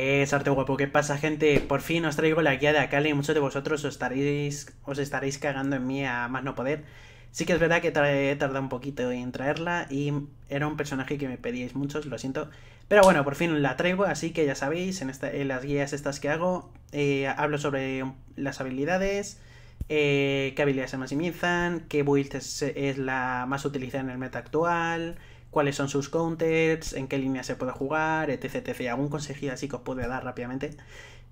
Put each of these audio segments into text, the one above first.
Es arte guapo, ¿qué pasa gente? Por fin os traigo la guía de Akali y muchos de vosotros os estaréis, os estaréis cagando en mí a más no poder. Sí que es verdad que he tardado un poquito en traerla y era un personaje que me pedíais muchos, lo siento. Pero bueno, por fin la traigo, así que ya sabéis, en, las guías estas que hago, eh, hablo sobre las habilidades, eh, qué habilidades se maximizan, qué build es la más utilizada en el meta actual, cuáles son sus counters, en qué línea se puede jugar, etc, etc. ¿Algún consejito así que os puede dar rápidamente?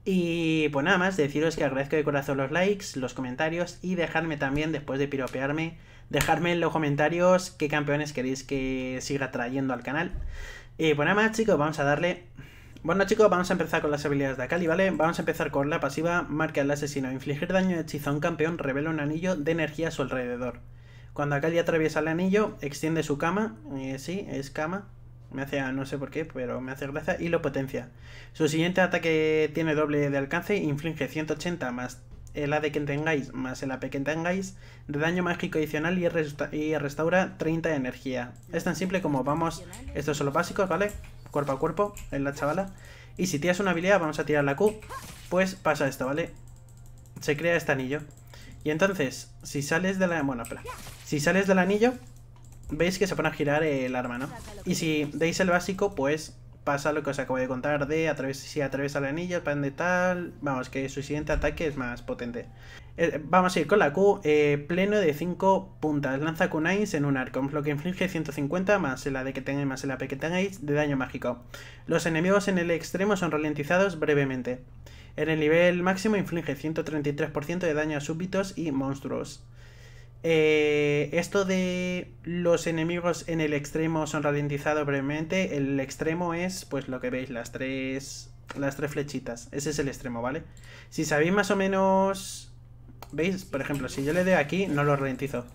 Y pues nada más, deciros que agradezco de corazón los likes, los comentarios y dejarme también, después de piropearme, dejarme en los comentarios qué campeones queréis que siga trayendo al canal. Y pues nada más chicos, vamos a darle... Bueno chicos, vamos a empezar con las habilidades de Akali, ¿vale? Vamos a empezar con la pasiva, marca al asesino, infligir daño de hechizo a un campeón, revela un anillo de energía a su alrededor. Cuando Akali atraviesa el anillo, extiende su cama, eh, sí, es cama, me hace, ah, no sé por qué, pero me hace gracia y lo potencia. Su siguiente ataque tiene doble de alcance, inflige 180 más el de que tengáis más el AP que tengáis de daño mágico adicional y, y restaura 30 de energía. Es tan simple como vamos, estos son los básicos, ¿vale? Cuerpo a cuerpo en la chavala. Y si tiras una habilidad, vamos a tirar la Q, pues pasa esto, ¿vale? Se crea este anillo. Y entonces, si sales de la... Bueno, Si sales del anillo, veis que se pone a girar el arma, ¿no? Y si veis el básico, pues pasa lo que os acabo de contar de a si atraviesa el anillo, pan de tal... Vamos, que su siguiente ataque es más potente. Eh, vamos a ir con la Q eh, pleno de 5 puntas. Lanza kunais en un arco, lo que inflige 150 más el AD que tengáis más el AP que tengáis de daño mágico. Los enemigos en el extremo son ralentizados brevemente. En el nivel máximo inflige 133% de daño a súbitos y monstruos. Eh, esto de los enemigos en el extremo son ralentizados brevemente. El extremo es, pues lo que veis, las tres, las tres flechitas. Ese es el extremo, ¿vale? Si sabéis más o menos... ¿Veis? Por ejemplo, si yo le doy aquí, no lo ralentizo.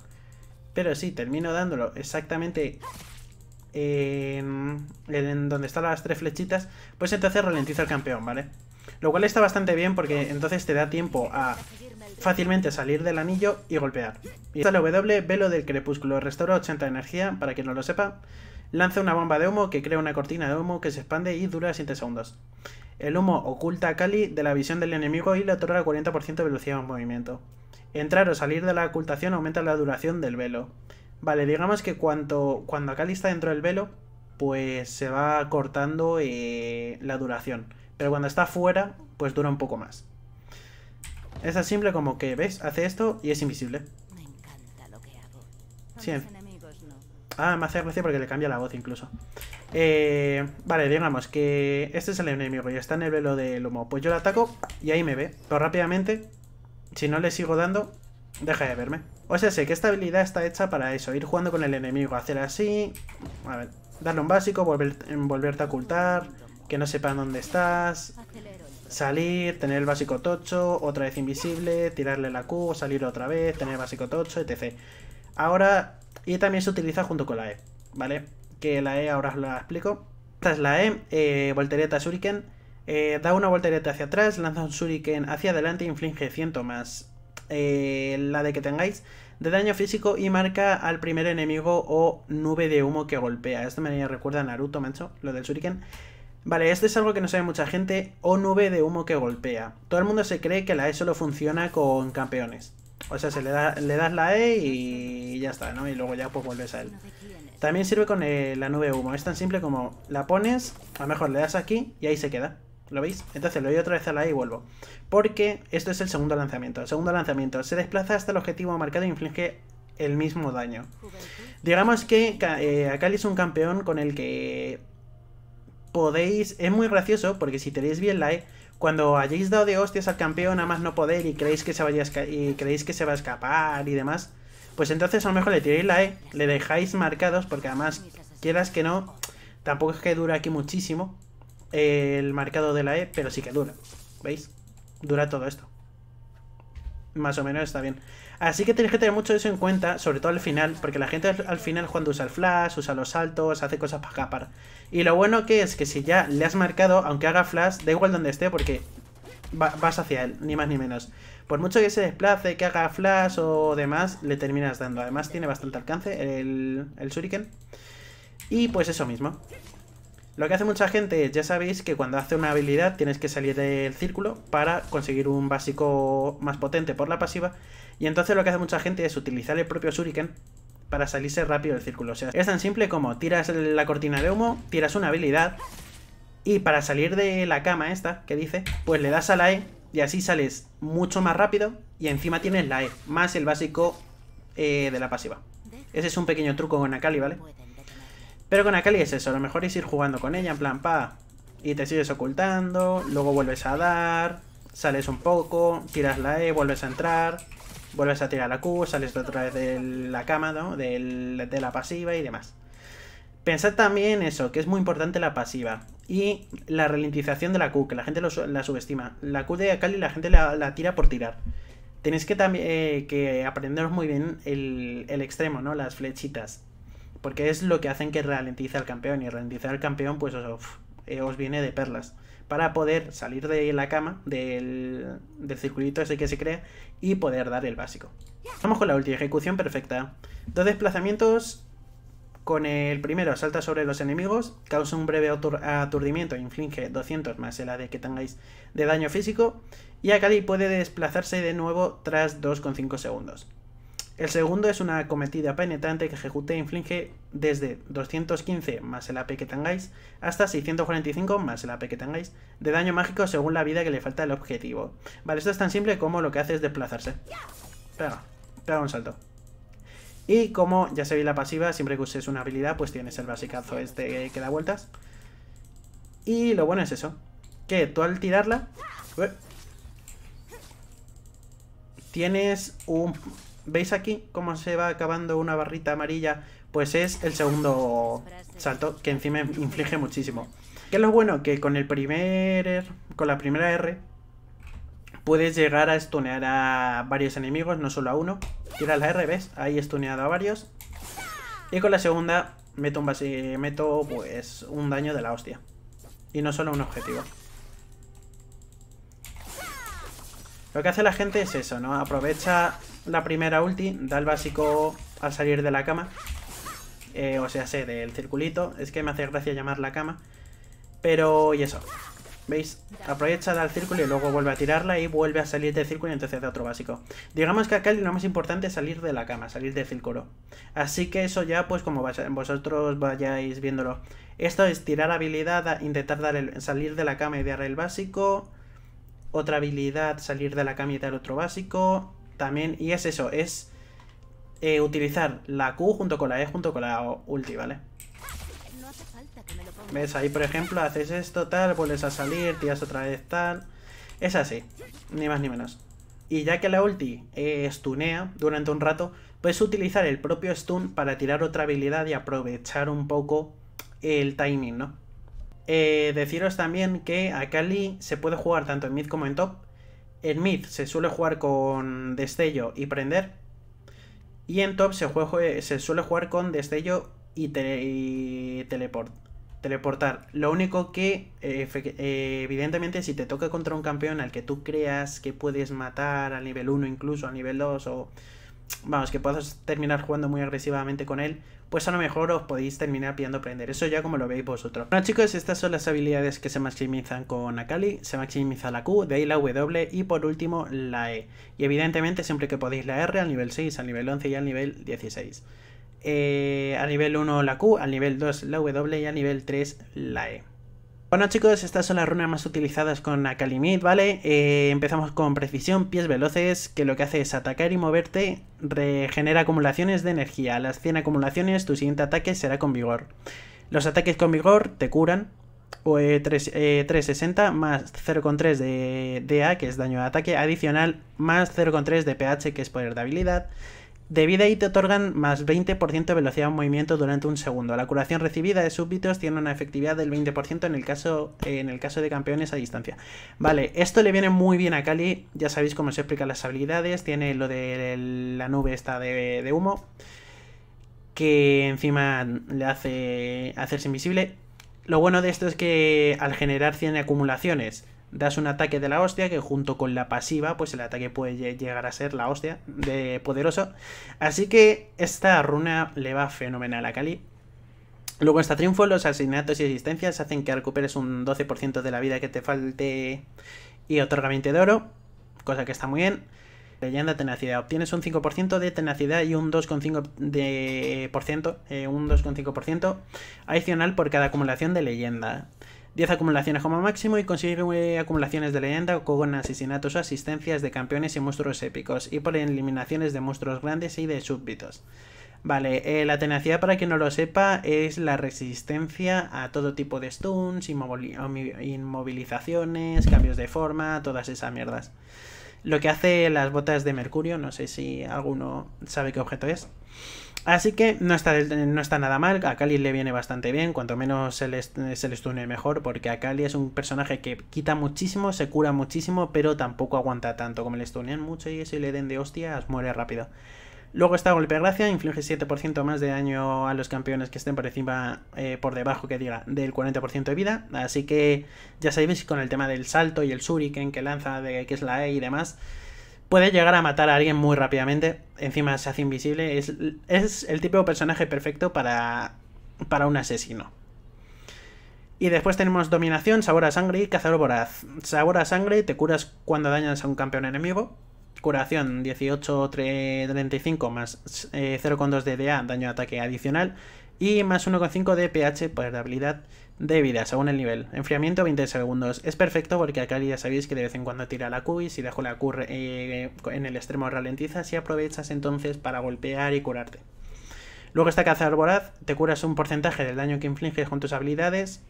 Pero sí, termino dándolo exactamente en, en donde están las tres flechitas. Pues entonces ralentizo al campeón, ¿vale? Lo cual está bastante bien porque entonces te da tiempo a fácilmente salir del anillo y golpear. Y la W, velo del crepúsculo, restaura 80 de energía, para quien no lo sepa. Lanza una bomba de humo que crea una cortina de humo que se expande y dura 7 segundos. El humo oculta a Kali de la visión del enemigo y le otorga 40% de velocidad de movimiento. Entrar o salir de la ocultación aumenta la duración del velo. Vale, digamos que cuanto, cuando Kali está dentro del velo, pues se va cortando eh, la duración. Pero cuando está fuera, pues dura un poco más. Es tan simple como que, ¿ves? Hace esto y es invisible. Me Ah, me hace gracia porque le cambia la voz incluso. Eh, vale, digamos que este es el enemigo y está en el velo de Lomo. Pues yo lo ataco y ahí me ve. Pero rápidamente, si no le sigo dando, deja de verme. O sea, sé que esta habilidad está hecha para eso, ir jugando con el enemigo, hacer así, a ver, darle un básico, volver, volverte a ocultar, que no sepan dónde estás, salir, tener el básico tocho, otra vez invisible, tirarle la Q, salir otra vez, tener el básico tocho, etc. Ahora, y también se utiliza junto con la E, ¿vale? Que la E ahora os la explico. Esta es la E, eh, voltereta shuriken, eh, da una voltereta hacia atrás, lanza un shuriken hacia adelante inflige 100 más eh, la de que tengáis de daño físico y marca al primer enemigo o nube de humo que golpea. Esto me recuerda a Naruto, mancho, lo del shuriken. Vale, esto es algo que no sabe mucha gente, o nube de humo que golpea. Todo el mundo se cree que la E solo funciona con campeones. O sea, se le, da, le das la E y ya está, ¿no? Y luego ya pues vuelves a él. También sirve con eh, la nube de humo. Es tan simple como la pones, a lo mejor le das aquí y ahí se queda. ¿Lo veis? Entonces le doy otra vez a la E y vuelvo. Porque esto es el segundo lanzamiento. El segundo lanzamiento se desplaza hasta el objetivo marcado y e inflige el mismo daño. Digamos que eh, Akali es un campeón con el que podéis. Es muy gracioso porque si tenéis bien la E, cuando hayáis dado de hostias al campeón a más no poder y creéis que se vaya y creéis que se va a escapar y demás, pues entonces a lo mejor le tiréis la E, le dejáis marcados, porque además, quieras que no, tampoco es que dura aquí muchísimo eh, el marcado de la E, pero sí que dura. ¿Veis? Dura todo esto más o menos está bien. Así que tienes que tener mucho eso en cuenta, sobre todo al final, porque la gente al final cuando usa el flash, usa los saltos, hace cosas para escapar. Y lo bueno que es que si ya le has marcado, aunque haga flash, da igual donde esté porque vas hacia él, ni más ni menos. Por mucho que se desplace, que haga flash o demás, le terminas dando. Además tiene bastante alcance el, el shuriken. Y pues eso mismo. Lo que hace mucha gente, ya sabéis que cuando hace una habilidad tienes que salir del círculo para conseguir un básico más potente por la pasiva. Y entonces lo que hace mucha gente es utilizar el propio Shuriken para salirse rápido del círculo. O sea, es tan simple como tiras la cortina de humo, tiras una habilidad y para salir de la cama esta que dice, pues le das a la E y así sales mucho más rápido y encima tienes la E, más el básico eh, de la pasiva. Ese es un pequeño truco con Akali, ¿vale? Pero con Akali es eso, lo mejor es ir jugando con ella en plan pa. Y te sigues ocultando, luego vuelves a dar, sales un poco, tiras la E, vuelves a entrar, vuelves a tirar la Q, sales otra vez de la cama, ¿no? de, la pasiva y demás. Pensad también eso, que es muy importante la pasiva y la ralentización de la Q, que la gente la subestima. La Q de Akali la gente la, tira por tirar. Tenéis que, también eh, que aprenderos muy bien el, el extremo, ¿no? Las flechitas. Porque es lo que hacen que ralentice al campeón. Y ralentizar al campeón, pues os, viene de perlas. Para poder salir de la cama, del, circuito ese que se crea, y poder dar el básico. Vamos con la última ejecución perfecta. Dos desplazamientos con el primero salta sobre los enemigos, causa un breve aturdimiento e inflige 200 más el AD que tengáis de daño físico. Y Akali puede desplazarse de nuevo tras 2,5 segundos. El segundo es una cometida penetrante que ejecute e inflige desde 215 más el AP que tengáis hasta 645 más el AP que tengáis de daño mágico según la vida que le falta al objetivo. Vale, esto es tan simple como lo que hace es desplazarse. Pega, pega un salto. Y como ya se sabéis la pasiva, siempre que uses una habilidad pues tienes el basicazo este que da vueltas. Y lo bueno es eso, que tú al tirarla... Tienes un ¿Veis aquí cómo se va acabando una barrita amarilla? Pues es el segundo salto, que encima inflige muchísimo. ¿Qué es lo bueno? Que con el primer... con la primera R puedes llegar a stunear a varios enemigos, no solo a uno. Tira la R, ¿ves? Ahí he stuneado a varios. Y con la segunda meto, un meto pues un daño de la hostia. Y no solo un objetivo. Lo que hace la gente es eso, ¿no? Aprovecha la primera ulti, da el básico al salir de la cama. Eh, o sea, sé, del circulito. Es que me hace gracia llamar la cama. Pero, y eso. ¿Veis? Aprovecha, da el círculo y luego vuelve a tirarla y vuelve a salir del círculo y entonces da otro básico. Digamos que acá lo más importante es salir de la cama, salir del círculo. Así que eso ya, pues como vosotros vayáis viéndolo. Esto es tirar habilidad, intentar dar el, salir de la cama y dar el básico. Otra habilidad, salir de la cama y dar otro básico también, y es eso, es eh, utilizar la Q junto con la E junto con la ulti, ¿vale? ¿Ves? Ahí, por ejemplo, haces esto, tal, vuelves a salir, tiras otra vez, tal. Es así, ni más ni menos. Y ya que la ulti eh, stunea durante un rato, puedes utilizar el propio stun para tirar otra habilidad y aprovechar un poco el timing, ¿no? Eh, deciros también que Akali se puede jugar tanto en mid como en top, en mid se suele jugar con destello y prender. Y en top se, suele jugar con destello y, teleportar. Lo único que, evidentemente, si te toca contra un campeón al que tú creas que puedes matar al nivel 1, incluso al nivel 2, o vamos, que puedas terminar jugando muy agresivamente con él, pues a lo mejor os podéis terminar pidiendo prender Eso ya como lo veis vosotros. Bueno chicos, estas son las habilidades que se maximizan con Akali. Se maximiza la Q, de ahí la W y por último la E. Y evidentemente siempre que podéis la R al nivel 6, al nivel 11 y al nivel 16. Eh, a nivel 1 la Q, al nivel 2 la W y al nivel 3 la E. Bueno chicos, estas son las runas más utilizadas con mid, ¿vale? Eh, empezamos con precisión, pies veloces, que lo que hace es atacar y moverte, regenera acumulaciones de energía. A las 100 acumulaciones tu siguiente ataque será con vigor. Los ataques con vigor te curan, o, 360 eh, eh, más 0,3 de DA, que es daño de ataque, adicional más 0,3 de PH, que es poder de habilidad, de vida y te otorgan más 20% de velocidad de movimiento durante un segundo. La curación recibida de súbditos tiene una efectividad del 20% en el, caso, en el caso de campeones a distancia. Vale, esto le viene muy bien a Kali. Ya sabéis cómo se explican las habilidades. Tiene lo de la nube esta de, de humo. Que encima le hace hacerse invisible. Lo bueno de esto es que al generar tiene acumulaciones das un ataque de la hostia que junto con la pasiva, pues el ataque puede llegar a ser la hostia de poderoso. Así que esta runa le va fenomenal a Kali. Luego esta triunfo, los asesinatos y existencias hacen que recuperes un 12% de la vida que te falte y otorga de oro, cosa que está muy bien. Leyenda tenacidad. Obtienes un 5% de tenacidad y un 2,5% de... Eh, un 2,5% adicional por cada acumulación de leyenda. 10 acumulaciones como máximo y consigue acumulaciones de leyenda con asesinatos o asistencias de campeones y monstruos épicos y por eliminaciones de monstruos grandes y de súbditos. Vale, eh, la tenacidad para quien no lo sepa es la resistencia a todo tipo de stuns, inmovilizaciones, cambios de forma, todas esas mierdas. Lo que hace las botas de mercurio, no sé si alguno sabe qué objeto es. Así que no está, no está nada mal, a Kali le viene bastante bien, cuanto menos se le, se mejor, porque a Kali es un personaje que quita muchísimo, se cura muchísimo, pero tampoco aguanta tanto, como le stunean mucho y si le den de hostias muere rápido. Luego está Golpe Gracia, inflige 7% más de daño a los campeones que estén por encima, eh, por debajo, que diga, del 40% de vida. Así que ya sabéis, con el tema del salto y el shuriken que lanza, de que es la E y demás, Puede llegar a matar a alguien muy rápidamente. Encima se hace invisible. Es, es el tipo de personaje perfecto para, para un asesino. Y después tenemos dominación, sabor a sangre y cazador voraz. Sabor a sangre, te curas cuando dañas a un campeón enemigo. Curación 18, más 0,2 eh, de DA, daño de ataque adicional. Y más 1,5 de pH por de habilidad de vida según el nivel. Enfriamiento 20 segundos. Es perfecto porque Akali ya sabéis que de vez en cuando tira la Q y si dejo la Q eh, en el extremo ralentiza y aprovechas entonces para golpear y curarte. Luego está de Voraz, te curas un porcentaje del daño que infliges con tus habilidades.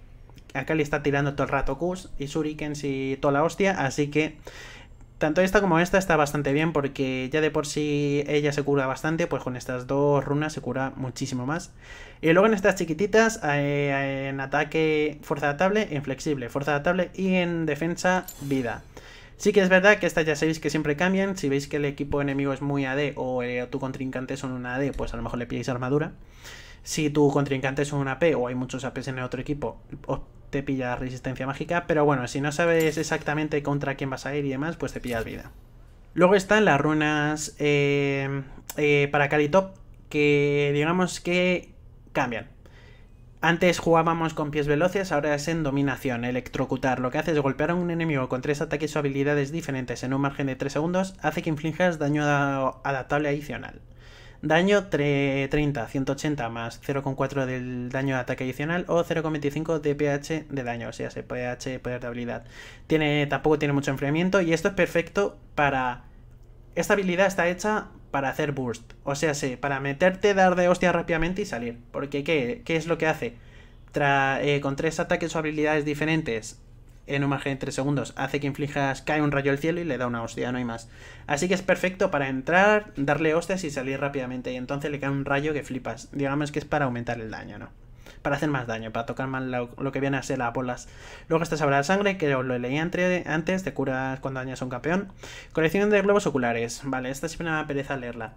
Akali está tirando todo el rato Qs y Shurikens y toda la hostia, así que tanto esta como esta está bastante bien porque ya de por sí ella se cura bastante, pues con estas dos runas se cura muchísimo más. Y luego en estas chiquititas, eh, en ataque fuerza adaptable, en flexible, fuerza adaptable y en defensa vida. Sí que es verdad que estas ya sabéis que siempre cambian, si veis que el equipo enemigo es muy AD eh, o tu contrincante son una AD, pues a lo mejor le pilláis armadura. Si tu contrincante es un AP o hay muchos APs en el otro equipo, te pilla resistencia mágica, pero bueno, si no sabes exactamente contra quién vas a ir y demás, pues te pillas vida. Luego están las runas para eh, eh, para que digamos que cambian. Antes jugábamos con pies veloces, ahora es en dominación, electrocutar. Lo que hace es golpear a un enemigo con tres ataques o habilidades diferentes en un margen de 3 segundos, hace que inflijas daño adaptable adicional. Daño 30, 180 más 0,4 del daño de ataque adicional o 0,25 de pH de daño, o sea, se pH poder de habilidad. Tiene, tampoco tiene mucho enfriamiento y esto es perfecto para... Esta habilidad está hecha para hacer burst, o sea, sí, para meterte, dar de hostia rápidamente y salir. Porque ¿qué, qué es lo que hace? Eh, con tres ataques o habilidades diferentes en un margen de 3 segundos hace que inflijas, cae un rayo al cielo y le da una hostia, no hay más. Así que es perfecto para entrar, darle hostias y salir rápidamente. Y entonces le cae un rayo que flipas. Digamos que es para aumentar el daño, ¿no? Para hacer más daño, para tocar más lo, que viene a ser las bolas. Luego está Sabra de Sangre, que os lo leí antes, te curas cuando dañas a un campeón. Colección de globos oculares. Vale, esta siempre me da pereza leerla.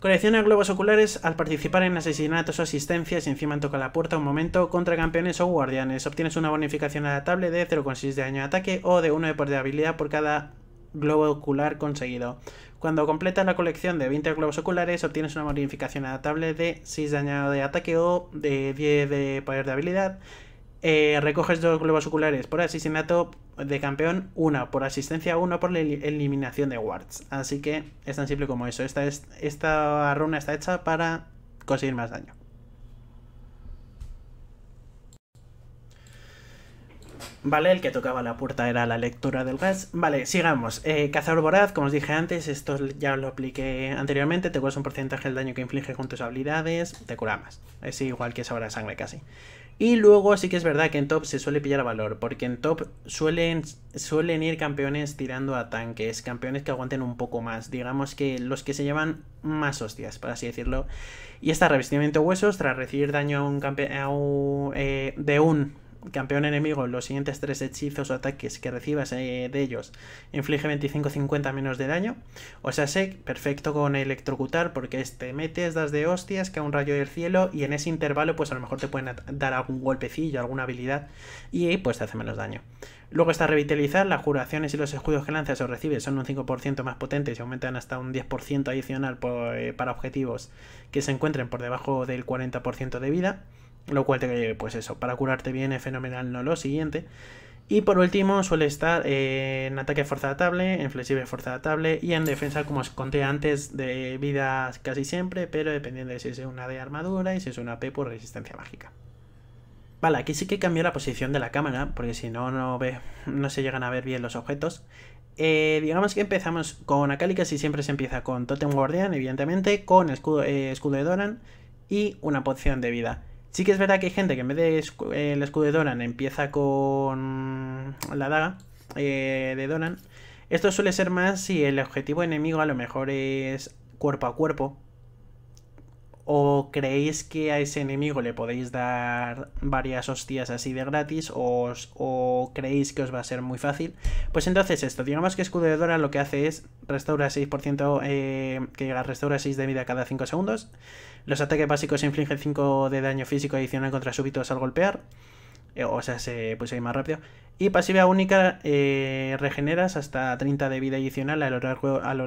Colecciona globos oculares al participar en asesinatos o asistencias y encima toca la puerta un momento contra campeones o guardianes. Obtienes una bonificación adaptable de 0,6 de daño de ataque o de 1 de poder de habilidad por cada globo ocular conseguido. Cuando completas la colección de 20 globos oculares, obtienes una bonificación adaptable de 6 daño de ataque o de 10 de poder de habilidad. Eh, recoges dos globos oculares por asesinato de campeón, una por asistencia, una por la eliminación de wards. Así que es tan simple como eso. Esta, esta runa está hecha para conseguir más daño. Vale, el que tocaba la puerta era la lectura del gas. Vale, sigamos. Eh, cazador voraz, como os dije antes, esto ya lo apliqué anteriormente. Te cuesta un porcentaje del daño que inflige con tus habilidades, te cura más. Es igual que sobra sangre casi. Y luego sí que es verdad que en top se suele pillar a valor, porque en top suelen, suelen ir campeones tirando a tanques, campeones que aguanten un poco más, digamos que los que se llevan más hostias, por así decirlo. Y está revestimiento huesos, tras recibir daño a un, eh, de un campeón enemigo los siguientes tres hechizos o ataques que recibas eh, de ellos inflige 25-50 menos de daño. O sea, sé, perfecto con electrocutar porque este metes, das de hostias, a un rayo del cielo y en ese intervalo pues a lo mejor te pueden dar algún golpecillo, alguna habilidad y pues te hace menos daño. Luego está revitalizar, las curaciones y los escudos que lanzas o recibes son un 5% más potentes y aumentan hasta un 10% adicional eh, para objetivos que se encuentren por debajo del 40% de vida. Lo cual te, pues eso, para curarte bien es fenomenal, no lo siguiente. Y por último suele estar en ataque fuerza adaptable en flexible fuerza adaptable y en defensa como os conté antes de vidas casi siempre, pero dependiendo de si es una de armadura y si es una P por pues resistencia mágica. Vale, aquí sí que cambió la posición de la cámara, porque si no, no, no se llegan a ver bien los objetos. Eh, digamos que empezamos con Akali, y siempre se empieza con Totem Guardian, evidentemente, con escudo, eh, escudo de Doran y una poción de vida. Sí que es verdad que hay gente que en vez de el eh, escudo de empieza con la daga eh, de Donan. Esto suele ser más si el objetivo enemigo a lo mejor es cuerpo a cuerpo ¿O creéis que a ese enemigo le podéis dar varias hostias así de gratis? ¿O, creéis que os va a ser muy fácil? Pues entonces esto, digamos que Escudo de Dora lo que hace es restaura 6%, eh, que restaura 6 de vida cada 5 segundos. Los ataques básicos infligen 5 de daño físico adicional contra súbitos al golpear. Eh, o sea, se puede ahí más rápido. Y pasiva única, eh, regeneras hasta 30 de vida adicional a lo,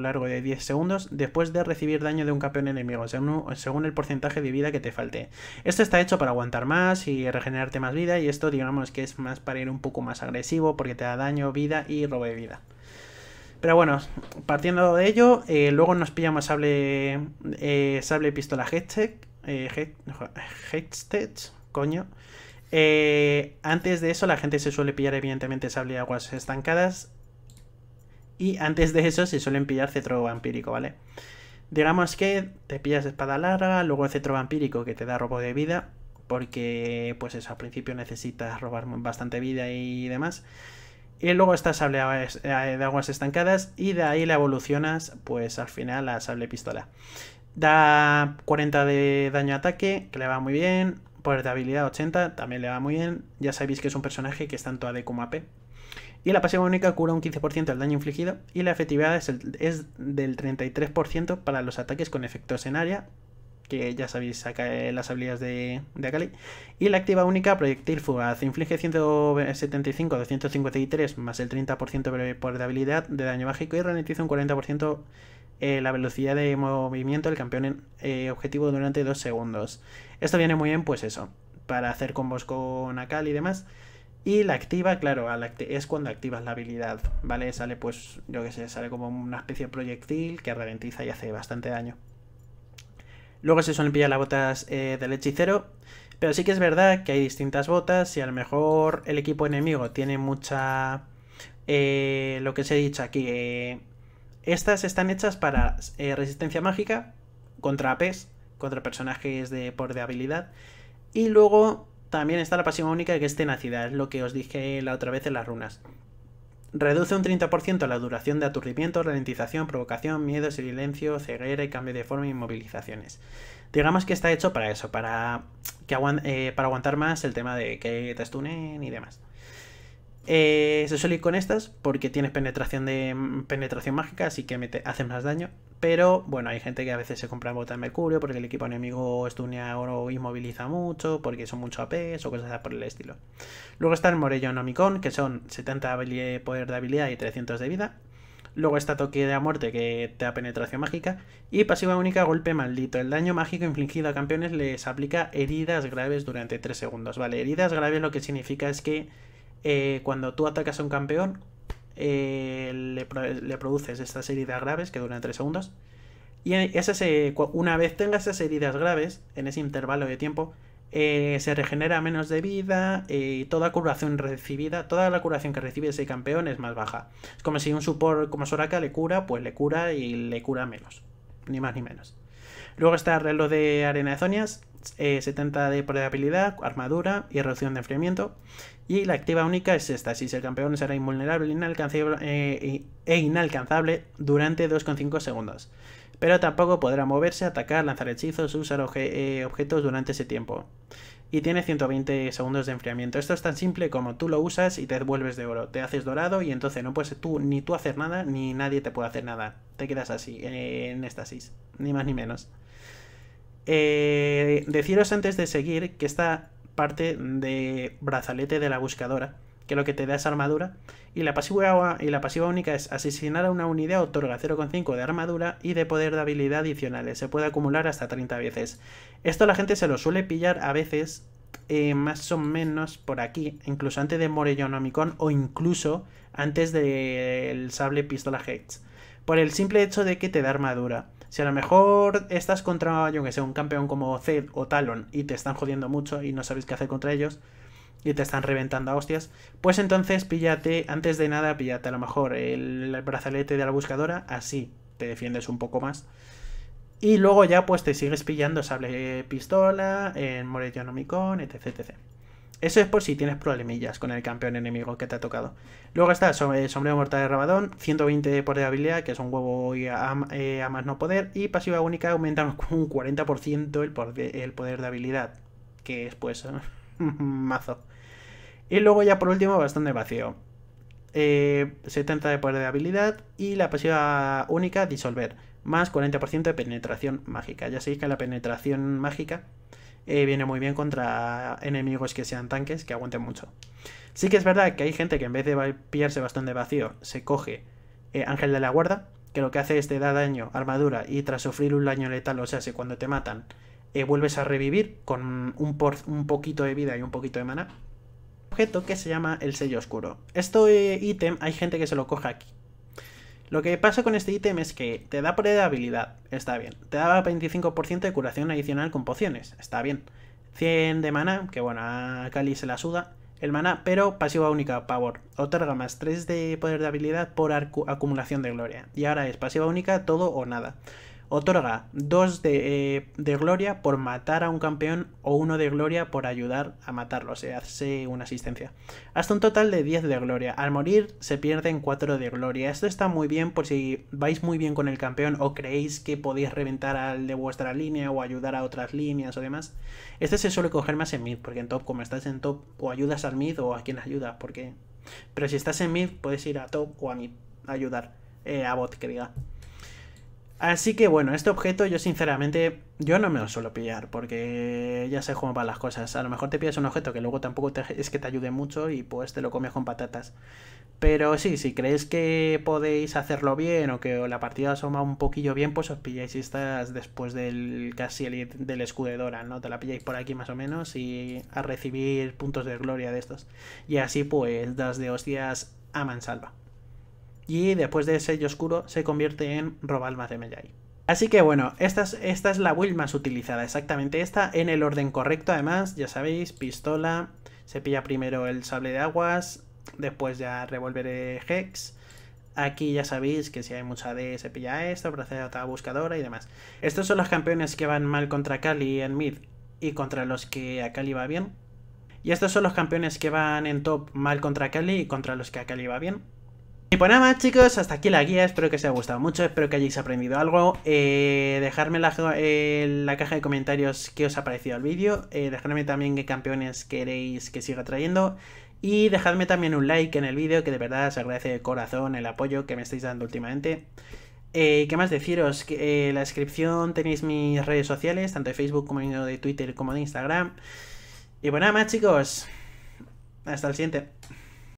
largo, de 10 segundos después de recibir daño de un campeón enemigo, según, el porcentaje de vida que te falte. Esto está hecho para aguantar más y regenerarte más vida, y esto digamos que es más para ir un poco más agresivo porque te da daño, vida y robo de vida. Pero bueno, partiendo de ello, eh, luego nos pillamos sable, sable pistola Hextech, eh, coño. Eh, antes de eso la gente se suele pillar evidentemente sable de aguas estancadas. Y antes de eso se suelen pillar cetro vampírico, ¿vale? Digamos que te pillas espada larga, luego el cetro vampírico que te da robo de vida. Porque pues eso, al principio necesitas robar bastante vida y demás. Y luego está sable de aguas eh, estancadas y de ahí la evolucionas pues al final a sable pistola. Da 40 de daño ataque, que le va muy bien. Portabilidad 80 también le va muy bien. Ya sabéis que es un personaje que es tanto AD como AP. Y la pasiva única cura un 15% del daño infligido y la efectividad es, del 33% para los ataques con efectos en área, que ya sabéis saca eh, las habilidades de, de Akali. Y la activa única, proyectil fugaz, inflige 175, 253 más el 30% de portabilidad de daño mágico y ralentiza un 40% eh, la velocidad de movimiento del campeón eh, objetivo durante 2 segundos. Esto viene muy bien, pues eso, para hacer combos con Akali y demás. Y la activa, claro, es cuando activas la habilidad, ¿vale? Sale pues, yo que sé, sale como una especie de proyectil que ralentiza y hace bastante daño. Luego se suelen pillar las botas eh, del hechicero, pero sí que es verdad que hay distintas botas y a lo mejor el equipo enemigo tiene mucha... Eh, lo que se he dicho aquí, eh, estas están hechas para resistencia mágica contra APs, contra personajes de, por de habilidad. Y luego también está la pasiva única que es tenacidad, es lo que os dije la otra vez en las runas. Reduce un 30% la duración de aturdimiento, ralentización, provocación, miedo, silencio, ceguera y cambio de forma y movilizaciones Digamos que está hecho para eso, para, que eh, para aguantar más el tema de que te estunen y demás. Eh, se suele ir con estas porque tienes penetración de mm, penetración mágica, así que hace más daño. Pero bueno, hay gente que a veces se compra botas de mercurio porque el equipo enemigo estunea o inmoviliza mucho, porque son mucho AP o cosas por el estilo. Luego está el Morello Nomicon, que son 70 poder de habilidad y 300 de vida. Luego está Toque de la Muerte, que te da penetración mágica. Y pasiva única, golpe maldito. El daño mágico infligido a campeones les aplica heridas graves durante 3 segundos. Vale, heridas graves lo que significa es que eh, cuando tú atacas a un campeón, eh, le, produces estas heridas graves que duran 3 segundos. Y eh, una vez tengas esas heridas graves, en ese intervalo de tiempo, se regenera menos de vida y toda curación recibida, toda la curación que recibe ese campeón es más baja. Es como si un support como Soraka le cura, pues le cura y le cura menos. Ni más ni menos. Luego está el reloj de arena de Zonias, 70 eh, de probabilidad, armadura y reducción de enfriamiento. Y la activa única es esta, si el campeón será invulnerable eh, e inalcanzable durante 2,5 segundos. Pero tampoco podrá moverse, atacar, lanzar hechizos, usar eh, objetos durante ese tiempo y tiene 120 segundos de enfriamiento. Esto es tan simple como tú lo usas y te devuelves de oro, te haces dorado y entonces no puedes tú ni tú hacer nada ni nadie te puede hacer nada. Te quedas así, en éxtasis, ni más ni menos. Eh, deciros antes de seguir que esta parte de brazalete de la buscadora que lo que te da es armadura. Y la pasiva, y la pasiva única es asesinar a una unidad otorga 0,5 de armadura y de poder de habilidad adicionales. Se puede acumular hasta 30 veces. Esto la gente se lo suele pillar a veces, eh, más o menos por aquí, incluso antes de Morellonomicon o incluso antes del sable pistola hates Por el simple hecho de que te da armadura. Si a lo mejor estás contra, yo que sé, un campeón como Zed o Talon y te están jodiendo mucho y no sabes qué hacer contra ellos, y te están reventando a hostias, pues entonces píllate, antes de nada, píllate a lo mejor el brazalete de la buscadora, así te defiendes un poco más. Y luego ya pues te sigues pillando sable pistola, en Morellonomicon, etc, etc. Eso es por si tienes problemillas con el campeón enemigo que te ha tocado. Luego está el Sombrero Mortal de Rabadón, 120 por de habilidad, que es un huevo y a, eh, más no poder. Y pasiva única aumenta un 40% el poder de habilidad, que es pues mazo. Y luego ya por último, bastante vacío. 70 eh, de poder de habilidad y la pasiva única, disolver. Más 40% de penetración mágica. Ya sabéis que la penetración mágica eh, viene muy bien contra enemigos que sean tanques, que aguanten mucho. Sí que es verdad que hay gente que en vez de bastón bastante vacío, se coge eh, Ángel de la Guarda, que lo que hace es te da daño, armadura y tras sufrir un daño letal, o sea, si cuando te matan, vuelves a revivir con un, un poquito de vida y un poquito de mana objeto que se llama el sello oscuro. Este ítem hay gente que se lo coja aquí. Lo que pasa con este ítem es que te da poder de habilidad, está bien. Te da 25% de curación adicional con pociones, está bien. 100 de mana, que bueno, a Cali se la suda el mana, pero pasiva única, pavor. Otorga más 3 de poder de habilidad por acumulación de gloria. Y ahora es pasiva única, todo o nada. Otorga 2 eh, de, gloria por matar a un campeón o 1 de gloria por ayudar a matarlo. o sea, hace una asistencia. Hasta un total de 10 de gloria. Al morir se pierden 4 de gloria. Esto está muy bien por si vais muy bien con el campeón o creéis que podéis reventar al de vuestra línea o ayudar a otras líneas o demás. Este se suele coger más en mid, porque en top, como estás en top, o ayudas al mid o a quien ayuda. porque... Pero si estás en mid, puedes ir a top o a mid, a ayudar. Eh, a bot, que diga. Así que bueno, este objeto yo sinceramente, yo no me lo suelo pillar, porque ya sé cómo van las cosas. A lo mejor te pillas un objeto que luego tampoco es que te ayude mucho y pues te lo comes con patatas. Pero sí, si creéis que podéis hacerlo bien o que la partida os un poquillo bien, pues os pilláis estas después del casi del escudedora, ¿no? Te la pilláis por aquí más o menos y a recibir puntos de gloria de estos. Y así pues das de hostias a mansalva y después de sello oscuro se convierte en Robalma de Mejai. Así que bueno, esta es, la build más utilizada, exactamente esta, en el orden correcto además, ya sabéis, pistola, se pilla primero el sable de aguas, después ya revólver Hex, Aquí ya sabéis que si hay mucha D se pilla esto, otra buscadora y demás. Estos son los campeones que van mal contra Kali en mid y contra los que a Kali va bien. Y estos son los campeones que van en top mal contra Kali y contra los que a Kali va bien. Y pues nada más chicos, hasta aquí la guía, espero que os haya gustado mucho, espero que hayáis aprendido algo, eh, dejadme en eh, la, caja de comentarios qué os ha parecido el vídeo, eh, dejadme también qué campeones queréis que siga trayendo y dejadme también un like en el vídeo que de verdad os agradece de corazón el apoyo que me estáis dando últimamente. ¿Qué más deciros? Que, en la descripción tenéis mis redes sociales, tanto de Facebook como de Twitter como de Instagram. Y pues nada más chicos, hasta el siguiente.